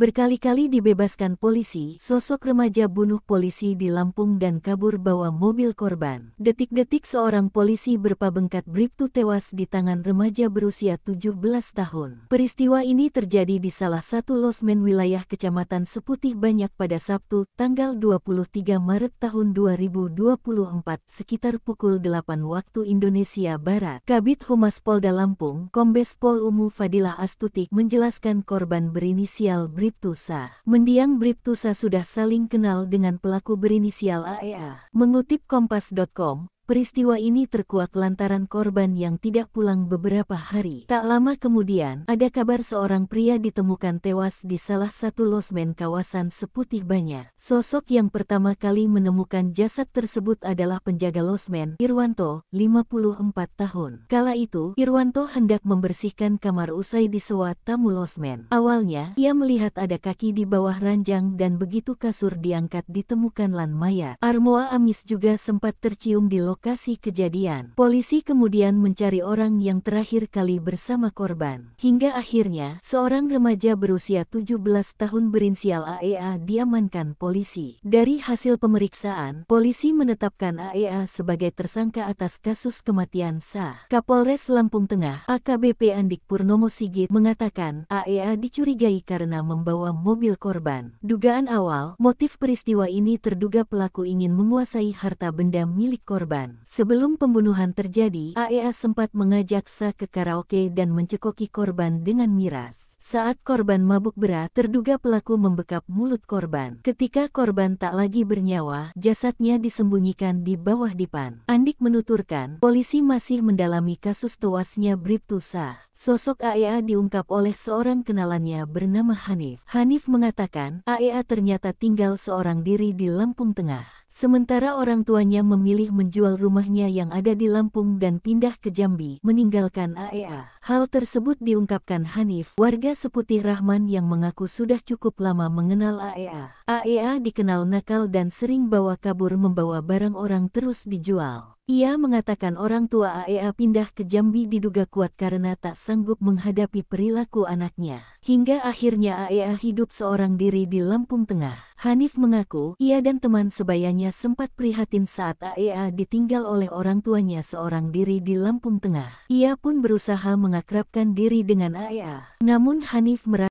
Berkali-kali dibebaskan polisi, sosok remaja bunuh polisi di Lampung dan kabur bawa mobil korban. Detik-detik seorang polisi berpabengkat Briptu tewas di tangan remaja berusia 17 tahun. Peristiwa ini terjadi di salah satu losmen wilayah Kecamatan Seputih Banyak pada Sabtu, tanggal 23 Maret tahun 2024, sekitar pukul 8 waktu Indonesia Barat. Kabit Humas Polda Lampung, Kombes Pol Umu Fadilah Astuti, menjelaskan korban berinisial Briptu Briptusa. Mendiang Briptusa sudah saling kenal dengan pelaku berinisial AEA. E Mengutip Kompas.com, Peristiwa ini terkuak lantaran korban yang tidak pulang beberapa hari. Tak lama kemudian, ada kabar seorang pria ditemukan tewas di salah satu losmen kawasan Seputih Banyak. Sosok yang pertama kali menemukan jasad tersebut adalah penjaga losmen, Irwanto, 54 tahun. Kala itu, Irwanto hendak membersihkan kamar usai disewa tamu losmen. Awalnya, ia melihat ada kaki di bawah ranjang dan begitu kasur diangkat ditemukan lan mayat. Armoa Amis juga sempat tercium di lokasi lokasi kejadian. Polisi kemudian mencari orang yang terakhir kali bersama korban. Hingga akhirnya, seorang remaja berusia 17 tahun berinisial AEA e diamankan polisi. Dari hasil pemeriksaan, polisi menetapkan AEA e sebagai tersangka atas kasus kematian Sa. Kapolres Lampung Tengah, AKBP Andik Purnomo Sigit mengatakan AEA e dicurigai karena membawa mobil korban. Dugaan awal, motif peristiwa ini terduga pelaku ingin menguasai harta benda milik korban. Sebelum pembunuhan terjadi, AEA e sempat mengajak Sa ke karaoke dan mencekoki korban dengan miras. Saat korban mabuk berat, terduga pelaku membekap mulut korban. Ketika korban tak lagi bernyawa, jasadnya disembunyikan di bawah dipan. Andik menuturkan, polisi masih mendalami kasus tewasnya Brip Tusa. Sosok AEA e diungkap oleh seorang kenalannya bernama Hanif. Hanif mengatakan, AEA e ternyata tinggal seorang diri di Lampung Tengah. Sementara orang tuanya memilih menjual rumahnya yang ada di Lampung dan pindah ke Jambi, meninggalkan AEA. E Hal tersebut diungkapkan Hanif, warga seputih Rahman yang mengaku sudah cukup lama mengenal AEA. AEA dikenal nakal dan sering bawa kabur membawa barang orang terus dijual. Ia mengatakan orang tua AEA pindah ke Jambi diduga kuat karena tak sanggup menghadapi perilaku anaknya. Hingga akhirnya AEA hidup seorang diri di Lampung Tengah. Hanif mengaku ia dan teman sebayanya sempat prihatin saat AEA ditinggal oleh orang tuanya seorang diri di Lampung Tengah. Ia pun berusaha mengakrabkan diri dengan AEA. Namun Hanif merasa